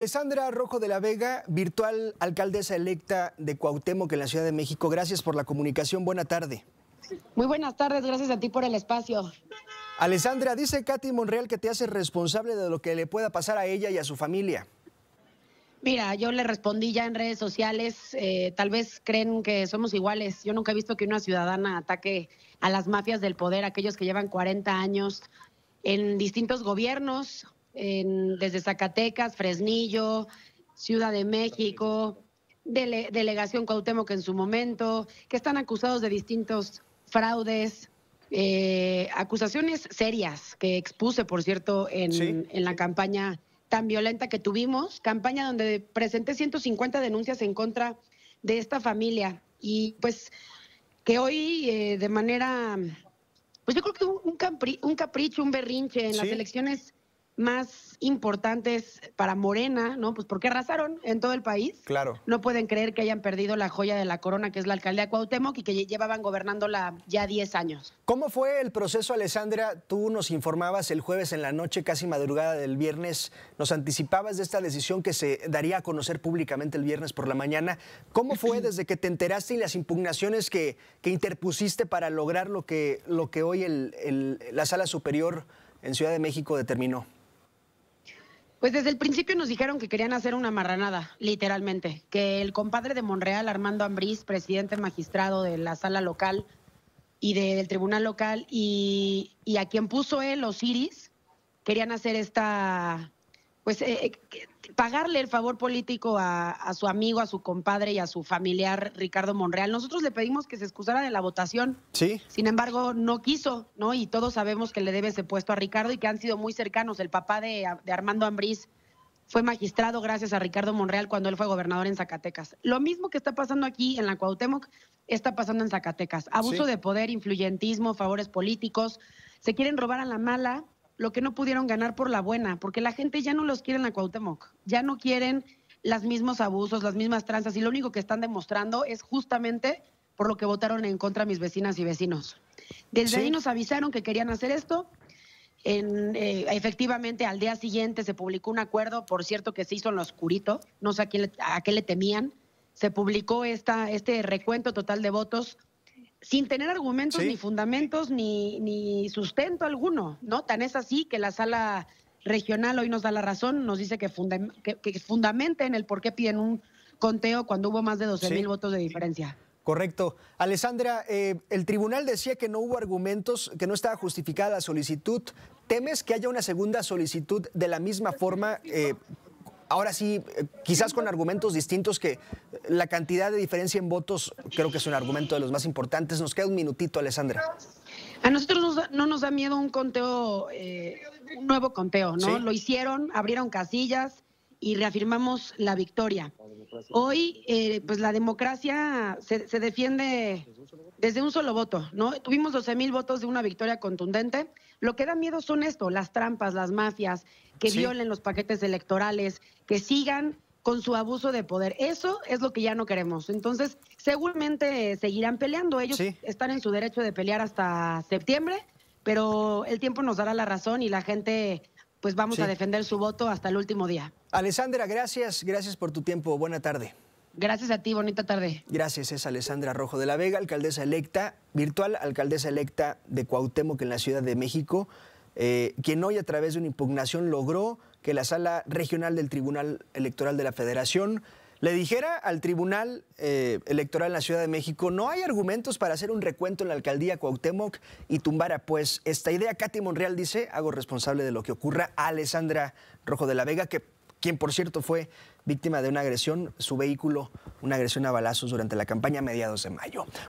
Alessandra Rojo de la Vega, virtual alcaldesa electa de Cuauhtémoc en la Ciudad de México. Gracias por la comunicación. Buena tarde. Muy buenas tardes, gracias a ti por el espacio. Alessandra, dice Katy Monreal que te hace responsable de lo que le pueda pasar a ella y a su familia. Mira, yo le respondí ya en redes sociales, eh, tal vez creen que somos iguales. Yo nunca he visto que una ciudadana ataque a las mafias del poder, aquellos que llevan 40 años en distintos gobiernos, desde Zacatecas, Fresnillo, Ciudad de México, Delegación Cuauhtémoc en su momento, que están acusados de distintos fraudes, eh, acusaciones serias que expuse, por cierto, en, la campaña tan violenta que tuvimos, campaña donde presenté 150 denuncias en contra de esta familia y pues que hoy eh, de manera, pues yo creo que un, un, capricho, un berrinche en las elecciones más importantes para Morena, ¿no? Pues porque arrasaron en todo el país. Claro. No pueden creer que hayan perdido la joya de la corona, que es la alcaldía Cuauhtémoc, y que llevaban gobernándola ya 10 años. ¿Cómo fue el proceso, Alessandra? Tú nos informabas el jueves en la noche, casi madrugada del viernes, nos anticipabas de esta decisión que se daría a conocer públicamente el viernes por la mañana. ¿Cómo fue desde que te enteraste y las impugnaciones que, que interpusiste para lograr lo que, lo que hoy la sala superior en Ciudad de México determinó? Pues desde el principio nos dijeron que querían hacer una marranada, literalmente, que el compadre de Monreal, Armando Ambrís, presidente magistrado de la sala local y del tribunal local, y, y, a quien puso él, Osiris, querían hacer esta, pues eh, eh, pagarle el favor político a, su amigo, a su compadre y a su familiar Ricardo Monreal. Nosotros le pedimos que se excusara de la votación. Sí. Sin embargo, no quiso, ¿no? Y todos sabemos que le debe ese puesto a Ricardo y que han sido muy cercanos. El papá de, Armando Ambrís fue magistrado gracias a Ricardo Monreal cuando él fue gobernador en Zacatecas. Lo mismo que está pasando aquí en la Cuauhtémoc está pasando en Zacatecas. Abuso de poder, influyentismo, favores políticos, se quieren robar a la mala lo que no pudieron ganar por la buena, porque la gente ya no los quiere en la Cuauhtémoc, ya no quieren los mismos abusos, las mismas tranzas, y lo único que están demostrando es justamente por lo que votaron en contra mis vecinas y vecinos. Desde ahí nos avisaron que querían hacer esto. Eh, efectivamente, al día siguiente se publicó un acuerdo, por cierto, que se hizo en lo oscurito, no sé a, quién a qué le temían. Se publicó esta, este recuento total de votos sin tener argumentos ni fundamentos ni, ni sustento alguno, ¿no? Tan es así que la sala regional hoy nos da la razón, nos dice que, funda, que, fundamenten el por qué piden un conteo cuando hubo más de 12 mil votos de diferencia. Correcto. Alessandra, eh, el tribunal decía que no hubo argumentos, que no estaba justificada la solicitud. ¿Temes que haya una segunda solicitud de la misma forma eh, ahora sí, eh, quizás con argumentos distintos que eh, la cantidad de diferencia en votos creo que es un argumento de los más importantes. Nos queda un minutito, Alessandra. A nosotros no nos da miedo un conteo, eh, un nuevo conteo, ¿no? Lo hicieron, abrieron casillas y reafirmamos la victoria. Hoy, pues la democracia se, se defiende desde un solo voto, ¿no? Tuvimos 12 mil votos de una victoria contundente. Lo que da miedo son esto, las trampas, las mafias, que violen los paquetes electorales, que sigan con su abuso de poder. Eso es lo que ya no queremos. Entonces, seguramente seguirán peleando. Ellos están en su derecho de pelear hasta septiembre, pero el tiempo nos dará la razón y la gente, pues vamos a defender su voto hasta el último día. Alessandra, gracias, gracias por tu tiempo. Buena tarde. Gracias a ti, bonita tarde. Gracias, es Alessandra Rojo de la Vega, alcaldesa electa, virtual alcaldesa electa de Cuauhtémoc en la Ciudad de México, eh, quien hoy a través de una impugnación logró que la sala regional del Tribunal Electoral de la Federación le dijera al Tribunal eh, Electoral en la Ciudad de México, no hay argumentos para hacer un recuento en la alcaldía Cuauhtémoc y tumbara pues esta idea. Katy Monreal dice, hago responsable de lo que ocurra a Alessandra Rojo de la Vega, que quien por cierto fue víctima de una agresión, su vehículo, una agresión a balazos durante la campaña a mediados de mayo.